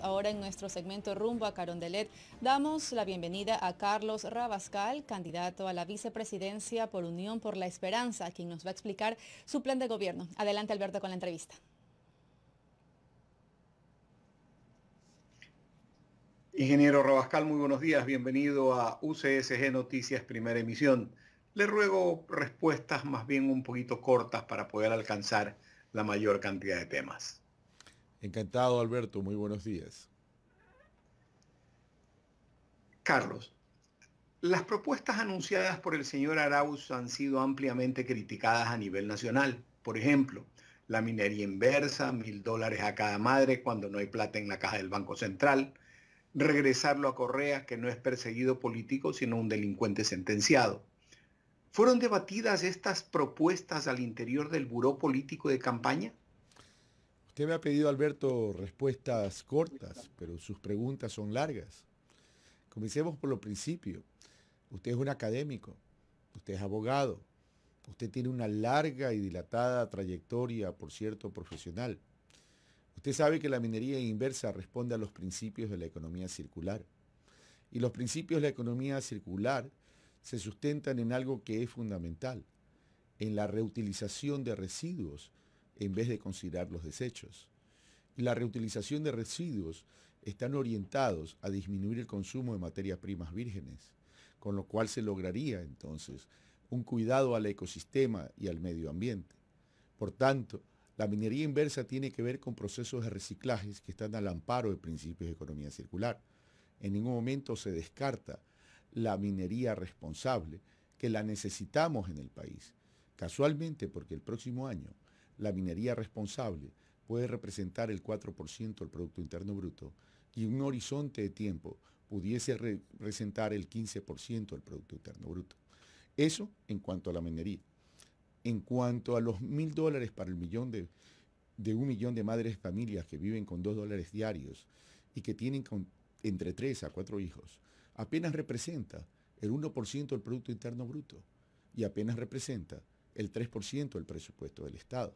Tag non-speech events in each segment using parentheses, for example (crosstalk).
Ahora en nuestro segmento Rumbo a Carondelet damos la bienvenida a Carlos Rabascal, candidato a la vicepresidencia por Unión por la Esperanza, quien nos va a explicar su plan de gobierno. Adelante Alberto con la entrevista. Ingeniero Rabascal, muy buenos días, bienvenido a UCSG Noticias Primera Emisión. Le ruego respuestas más bien un poquito cortas para poder alcanzar la mayor cantidad de temas. Encantado, Alberto. Muy buenos días. Carlos, las propuestas anunciadas por el señor Arauz han sido ampliamente criticadas a nivel nacional. Por ejemplo, la minería inversa, mil dólares a cada madre cuando no hay plata en la caja del Banco Central, regresarlo a Correa, que no es perseguido político, sino un delincuente sentenciado. ¿Fueron debatidas estas propuestas al interior del buró político de campaña? Usted me ha pedido, Alberto, respuestas cortas, pero sus preguntas son largas. Comencemos por lo principio. Usted es un académico, usted es abogado, usted tiene una larga y dilatada trayectoria, por cierto, profesional. Usted sabe que la minería inversa responde a los principios de la economía circular. Y los principios de la economía circular se sustentan en algo que es fundamental, en la reutilización de residuos en vez de considerar los desechos. La reutilización de residuos están orientados a disminuir el consumo de materias primas vírgenes, con lo cual se lograría entonces un cuidado al ecosistema y al medio ambiente. Por tanto, la minería inversa tiene que ver con procesos de reciclaje que están al amparo de principios de economía circular. En ningún momento se descarta la minería responsable, que la necesitamos en el país. Casualmente, porque el próximo año la minería responsable puede representar el 4% del Producto Interno Bruto y un horizonte de tiempo pudiese representar el 15% del Producto Interno Bruto. Eso en cuanto a la minería. En cuanto a los mil dólares para el millón de, un millón de madres y familias que viven con dos dólares diarios y que tienen entre tres a cuatro hijos, apenas representa el 1% del Producto Interno Bruto y apenas representa el 3% del presupuesto del Estado.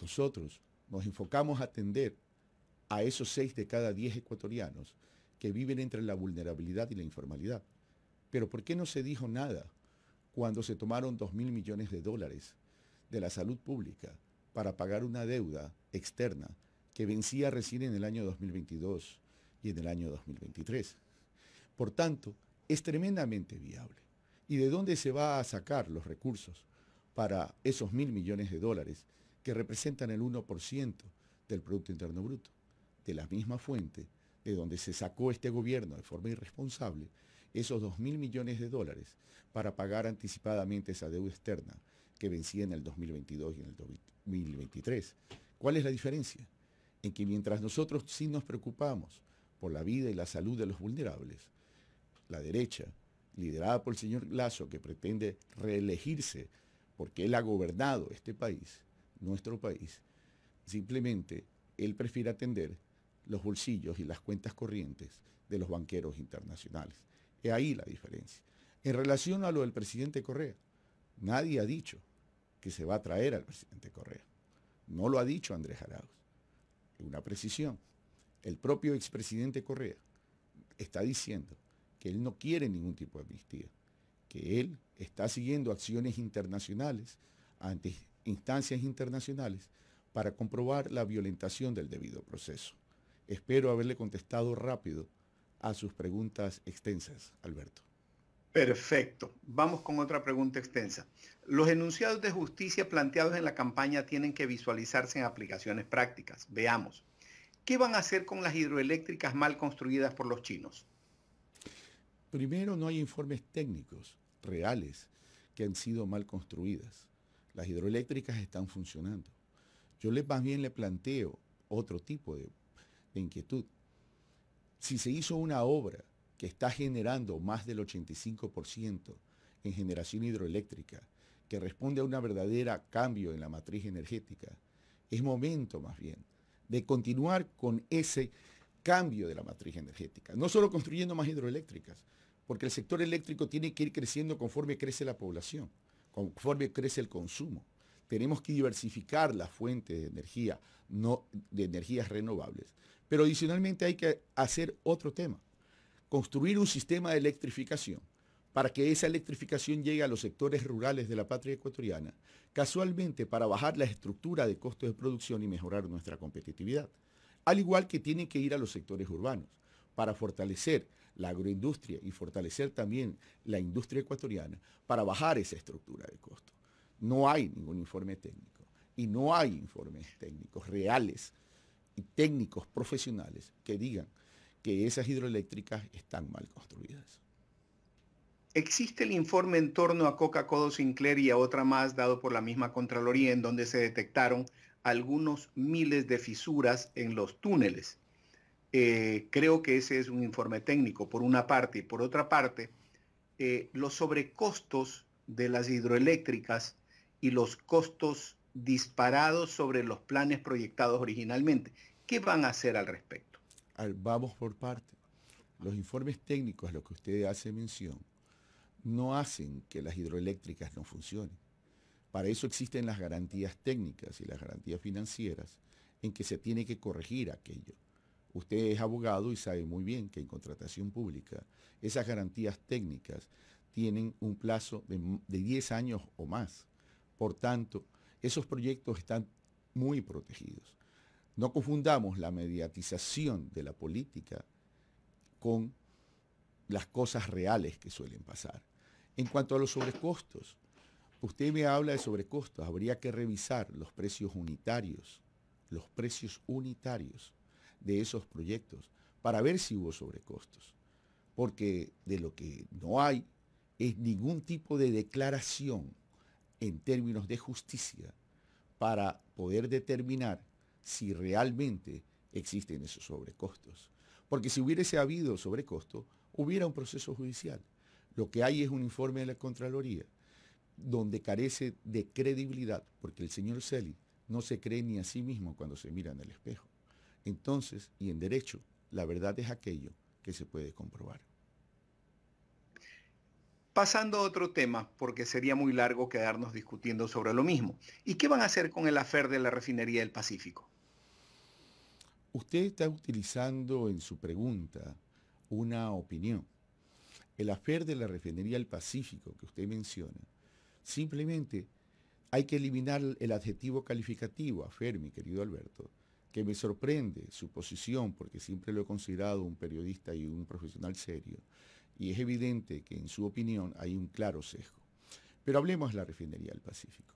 Nosotros nos enfocamos a atender a esos seis de cada diez ecuatorianos que viven entre la vulnerabilidad y la informalidad. Pero ¿por qué no se dijo nada cuando se tomaron dos mil millones de dólares de la salud pública para pagar una deuda externa que vencía recién en el año 2022 y en el año 2023? Por tanto, es tremendamente viable. ¿Y de dónde se va a sacar los recursos para esos mil millones de dólares que representan el 1% del Producto Interno Bruto. De la misma fuente de donde se sacó este gobierno de forma irresponsable esos 2.000 millones de dólares para pagar anticipadamente esa deuda externa que vencía en el 2022 y en el 2023. ¿Cuál es la diferencia? En que mientras nosotros sí nos preocupamos por la vida y la salud de los vulnerables, la derecha, liderada por el señor Glaso que pretende reelegirse porque él ha gobernado este país, nuestro país, simplemente él prefiere atender los bolsillos y las cuentas corrientes de los banqueros internacionales. Es ahí la diferencia. En relación a lo del presidente Correa, nadie ha dicho que se va a traer al presidente Correa. No lo ha dicho Andrés Arauz. Una precisión. El propio expresidente Correa está diciendo que él no quiere ningún tipo de amnistía, que él está siguiendo acciones internacionales ante instancias internacionales para comprobar la violentación del debido proceso. Espero haberle contestado rápido a sus preguntas extensas, Alberto. Perfecto. Vamos con otra pregunta extensa. Los enunciados de justicia planteados en la campaña tienen que visualizarse en aplicaciones prácticas. Veamos. ¿Qué van a hacer con las hidroeléctricas mal construidas por los chinos? Primero, no hay informes técnicos reales que han sido mal construidas. Las hidroeléctricas están funcionando. Yo le, más bien le planteo otro tipo de, inquietud. Si se hizo una obra que está generando más del 85% en generación hidroeléctrica, que responde a una verdadera cambio en la matriz energética, es momento más bien de continuar con ese cambio de la matriz energética, no solo construyendo más hidroeléctricas, porque el sector eléctrico tiene que ir creciendo conforme crece la población conforme crece el consumo. Tenemos que diversificar las fuentes de energía, no de energías renovables. Pero adicionalmente hay que hacer otro tema, construir un sistema de electrificación para que esa electrificación llegue a los sectores rurales de la patria ecuatoriana, casualmente para bajar la estructura de costos de producción y mejorar nuestra competitividad. Al igual que tienen que ir a los sectores urbanos para fortalecer la agroindustria y fortalecer también la industria ecuatoriana para bajar esa estructura de costo. No hay ningún informe técnico y no hay informes técnicos reales y técnicos profesionales que digan que esas hidroeléctricas están mal construidas. Existe el informe en torno a Coca-Cola Sinclair y a otra más dado por la misma Contraloría en donde se detectaron algunos miles de fisuras en los túneles eh, creo que ese es un informe técnico, por una parte. Y por otra parte, eh, los sobrecostos de las hidroeléctricas y los costos disparados sobre los planes proyectados originalmente. ¿Qué van a hacer al respecto? Vamos por parte. Los informes técnicos a los que usted hace mención no hacen que las hidroeléctricas no funcionen. Para eso existen las garantías técnicas y las garantías financieras en que se tiene que corregir aquello. Usted es abogado y sabe muy bien que en contratación pública esas garantías técnicas tienen un plazo de, 10 años o más. Por tanto, esos proyectos están muy protegidos. No confundamos la mediatización de la política con las cosas reales que suelen pasar. En cuanto a los sobrecostos, usted me habla de sobrecostos, habría que revisar los precios unitarios, los precios unitarios de esos proyectos para ver si hubo sobrecostos. Porque de lo que no hay es ningún tipo de declaración en términos de justicia para poder determinar si realmente existen esos sobrecostos. Porque si hubiese habido sobrecosto, hubiera un proceso judicial. Lo que hay es un informe de la Contraloría donde carece de credibilidad, porque el señor Celi no se cree ni a sí mismo cuando se mira en el espejo. Entonces, y en derecho, la verdad es aquello que se puede comprobar. Pasando a otro tema, porque sería muy largo quedarnos discutiendo sobre lo mismo. ¿Y qué van a hacer con el afer de la refinería del Pacífico? Usted está utilizando en su pregunta una opinión. El afer de la refinería del Pacífico que usted menciona, simplemente hay que eliminar el adjetivo calificativo, afer, mi querido Alberto, que me sorprende su posición, porque siempre lo he considerado un periodista y un profesional serio, y es evidente que en su opinión hay un claro sesgo. Pero hablemos de la refinería del Pacífico.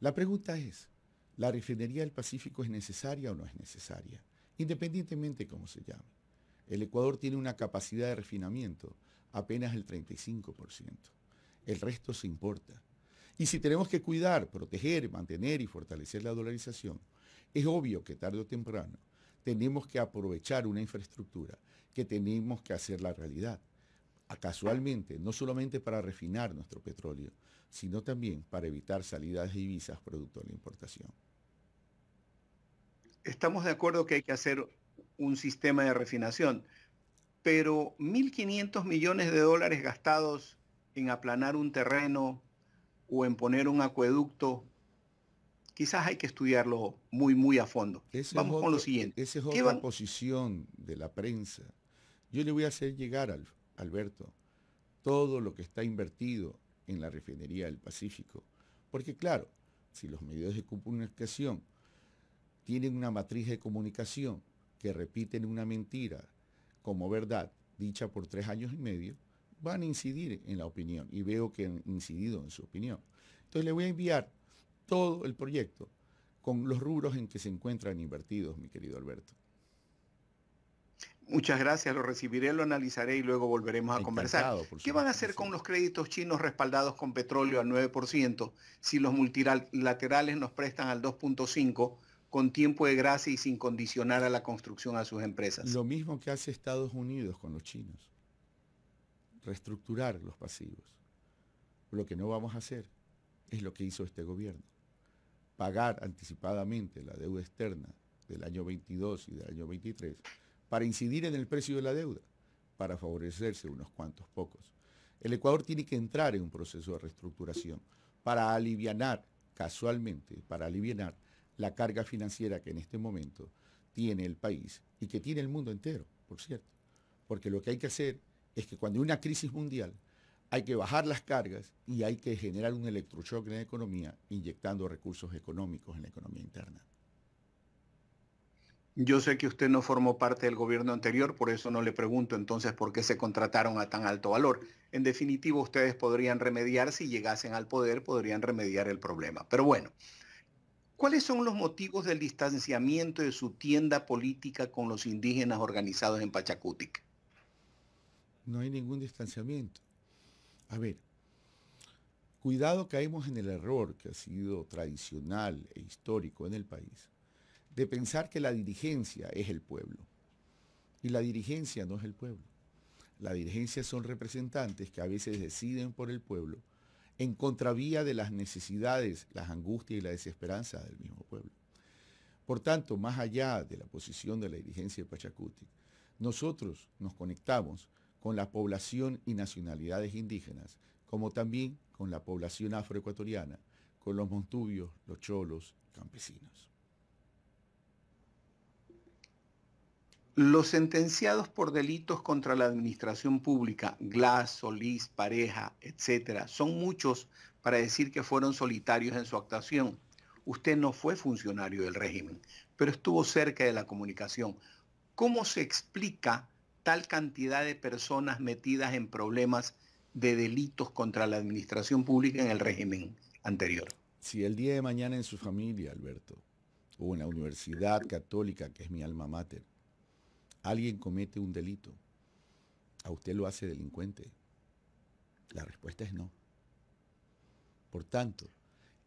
La pregunta es, ¿la refinería del Pacífico es necesaria o no es necesaria? Independientemente de cómo se llame. El Ecuador tiene una capacidad de refinamiento apenas el 35%. El resto se importa. Y si tenemos que cuidar, proteger, mantener y fortalecer la dolarización, es obvio que tarde o temprano tenemos que aprovechar una infraestructura que tenemos que hacer la realidad. A casualmente, no solamente para refinar nuestro petróleo, sino también para evitar salidas de divisas producto de la importación. Estamos de acuerdo que hay que hacer un sistema de refinación, pero 1.500 millones de dólares gastados en aplanar un terreno o en poner un acueducto quizás hay que estudiarlo muy, muy a fondo. Vamos con lo siguiente. E-, Esa es otra posición de la prensa. Yo le voy a hacer llegar, al, Alberto, todo lo que está invertido en la refinería del Pacífico. Porque claro, si los medios de comunicación tienen una matriz de comunicación que repiten una mentira como verdad, dicha por tres años y medio, van a incidir en la opinión y veo que han incidido en su opinión. Entonces le voy a enviar todo el proyecto con los rubros en que se encuentran invertidos, mi querido Alberto. Muchas gracias, lo recibiré, lo analizaré y luego volveremos a conversar. ¿Qué van a hacer con los créditos chinos respaldados con petróleo al 9% si los multilaterales nos prestan al 2.5% con tiempo de gracia y sin condicionar a la construcción a sus empresas? Lo mismo que hace Estados Unidos con los chinos, reestructurar los pasivos. Lo que no vamos a hacer es lo que hizo este gobierno pagar anticipadamente la deuda externa del año 22 y del año 23 para incidir en el precio de la deuda, para favorecerse unos cuantos pocos. El Ecuador tiene que entrar en un proceso de reestructuración para aliviar, casualmente, para aliviar la carga financiera que en este momento tiene el país y que tiene el mundo entero, por cierto. Porque lo que hay que hacer es que cuando hay una crisis mundial, hay que bajar las cargas y hay que generar un electroshock en la economía, inyectando recursos económicos en la economía interna. Yo sé que usted no formó parte del gobierno anterior, por eso no le pregunto entonces por qué se contrataron a tan alto valor. En definitiva, ustedes podrían remediar, si llegasen al poder, podrían remediar el problema. Pero bueno, ¿cuáles son los motivos del distanciamiento de su tienda política con los indígenas organizados en Pachacutic? No hay ningún distanciamiento. A ver, cuidado caemos en el error que ha sido tradicional e histórico en el país de pensar que la dirigencia es el pueblo. Y la dirigencia no es el pueblo. La dirigencia son representantes que a veces deciden por el pueblo en contravía de las necesidades, las angustias y la desesperanza del mismo pueblo. Por tanto, más allá de la posición de la dirigencia de Pachacuti, nosotros nos conectamos con la población y nacionalidades indígenas, como también con la población afroecuatoriana, con los montubios, los cholos, campesinos. Los sentenciados por delitos contra la administración pública, Glass, Solís, Pareja, etcétera, son muchos para decir que fueron solitarios en su actuación. Usted no fue funcionario del régimen, pero estuvo cerca de la comunicación. ¿Cómo se explica tal cantidad de personas metidas en problemas de delitos contra la administración pública en el régimen anterior. Si el día de mañana en su familia, Alberto, o en la Universidad Católica, que es mi alma mater, alguien comete un delito, ¿a usted lo hace delincuente? La respuesta es no. Por tanto,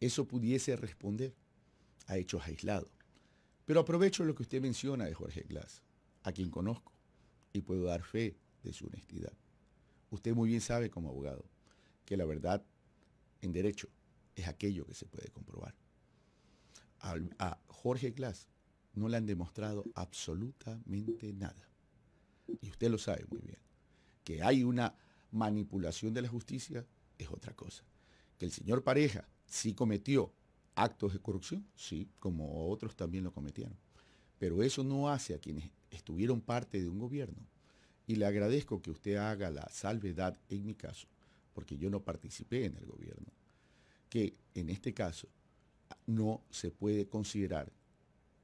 eso pudiese responder a hechos aislados. Pero aprovecho lo que usted menciona de Jorge Glass, a quien conozco y puedo dar fe de su honestidad. Usted muy bien sabe como abogado que la verdad en derecho es aquello que se puede comprobar. A, Jorge Glass no le han demostrado absolutamente nada. Y usted lo sabe muy bien. Que hay una manipulación de la justicia es otra cosa. Que el señor Pareja sí cometió actos de corrupción, sí, como otros también lo cometieron. Pero eso no hace a quienes estuvieron parte de un gobierno. Y le agradezco que usted haga la salvedad en mi caso, porque yo no participé en el gobierno, que en este caso no se puede considerar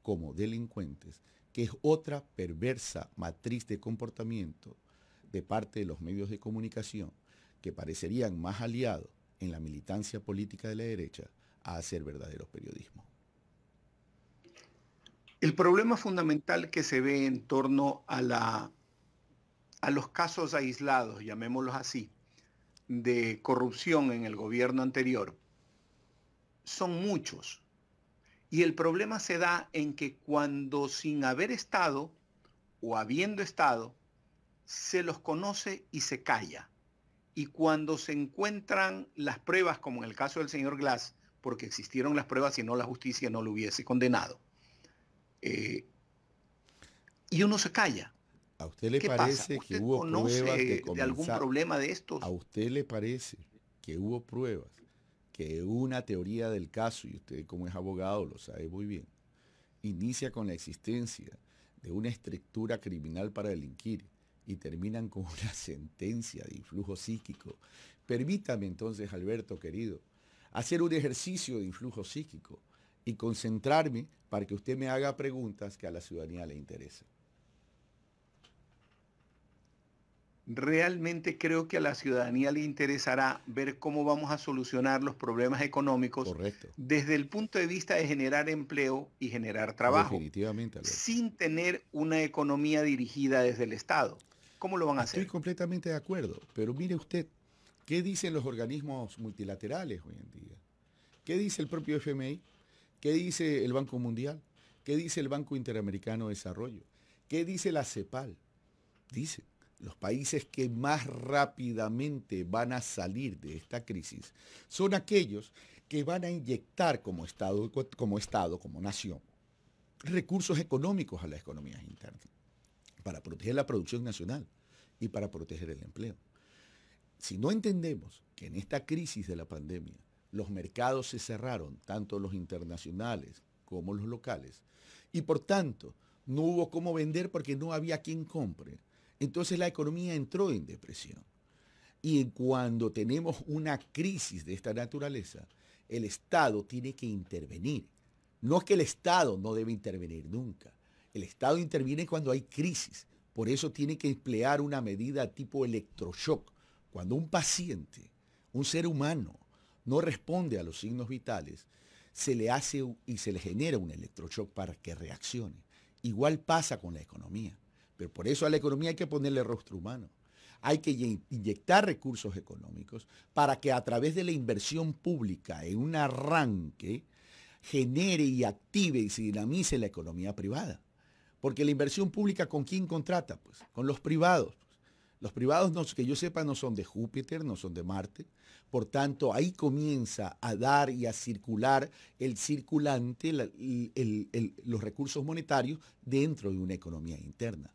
como delincuentes, que es otra perversa matriz de comportamiento de parte de los medios de comunicación que parecerían más aliados en la militancia política de la derecha a hacer verdadero periodismo. El problema fundamental que se ve en torno a, los casos aislados, llamémoslos así, de corrupción en el gobierno anterior, son muchos. Y el problema se da en que cuando sin haber estado o habiendo estado, se los conoce y se calla. Y cuando se encuentran las pruebas, como en el caso del señor Glass, porque existieron las pruebas, y no la justicia no lo hubiese condenado, eh, y uno se calla. ¿A usted le parece que hubo pruebas de, algún problema de estos? ¿A usted le parece que hubo pruebas, que una teoría del caso, y usted como es abogado lo sabe muy bien, inicia con la existencia de una estructura criminal para delinquir y terminan con una (laughs) sentencia de influjo psíquico? Permítame entonces, Alberto querido, hacer un ejercicio de influjo psíquico y concentrarme para que usted me haga preguntas que a la ciudadanía le interesan. Realmente creo que a la ciudadanía le interesará ver cómo vamos a solucionar los problemas económicos desde el punto de vista de generar empleo y generar trabajo. Sin tener una economía dirigida desde el Estado. ¿Cómo lo van a hacer? Estoy completamente de acuerdo, pero mire usted, ¿qué dicen los organismos multilaterales hoy en día? ¿Qué dice el propio FMI? ¿Qué dice el Banco Mundial? ¿Qué dice el Banco Interamericano de Desarrollo? ¿Qué dice la CEPAL? Dice, los países que más rápidamente van a salir de esta crisis son aquellos que van a inyectar como Estado, como, estado, como nación, recursos económicos a las economías internas para proteger la producción nacional y para proteger el empleo. Si no entendemos que en esta crisis de la pandemia los mercados se cerraron, tanto los internacionales como los locales. Y por tanto, no hubo cómo vender porque no había quien compre. Entonces la economía entró en depresión. Y cuando tenemos una crisis de esta naturaleza, el Estado tiene que intervenir. No es que el Estado no debe intervenir nunca. El Estado interviene cuando hay crisis. Por eso tiene que emplear una medida tipo electroshock. Cuando un paciente, un ser humano, no responde a los signos vitales, se le hace y se le genera un electroshock para que reaccione. Igual pasa con la economía, pero por eso a la economía hay que ponerle rostro humano. Hay que inyectar recursos económicos para que a través de la inversión pública en un arranque genere y active y se dinamice la economía privada. Porque la inversión pública con quién contrata? Pues con los privados. Los privados, que yo sepa, no son de Júpiter, no son de Marte, por tanto, ahí comienza a dar y a circular el circulante, los recursos monetarios dentro de una economía interna.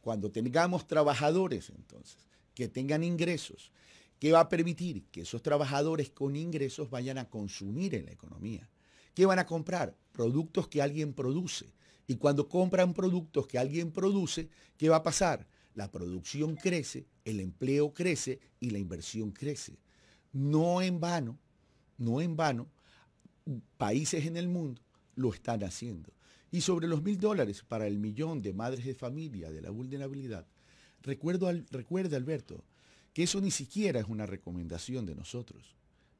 Cuando tengamos trabajadores, entonces, que tengan ingresos, ¿qué va a permitir que esos trabajadores con ingresos vayan a consumir en la economía. ¿Qué van a comprar? Productos que alguien produce. Y cuando compran productos que alguien produce, ¿qué va a pasar? La producción crece, el empleo crece y la inversión crece. No en vano, no en vano, países en el mundo lo están haciendo. Y sobre los mil dólares para el millón de madres de familia de la vulnerabilidad, recuerdo Alberto que eso ni siquiera es una recomendación de nosotros,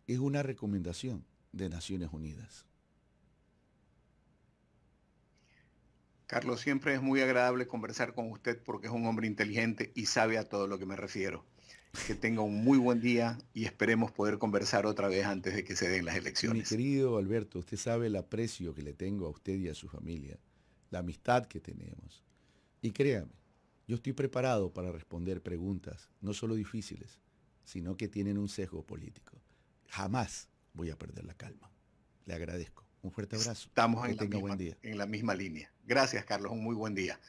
es una recomendación de Naciones Unidas. Carlos, siempre es muy agradable conversar con usted porque es un hombre inteligente y sabe a todo lo que me refiero que tenga un muy buen día y esperemos poder conversar otra vez antes de que se den las elecciones. Mi querido Alberto, usted sabe el aprecio que le tengo a usted y a su familia, la amistad que tenemos. Y créame, yo estoy preparado para responder preguntas, no solo difíciles, sino que tienen un sesgo político. Jamás voy a perder la calma. Le agradezco. Un fuerte abrazo. Estamos en, la misma, día. en la misma línea. Gracias, Carlos. Un muy buen día.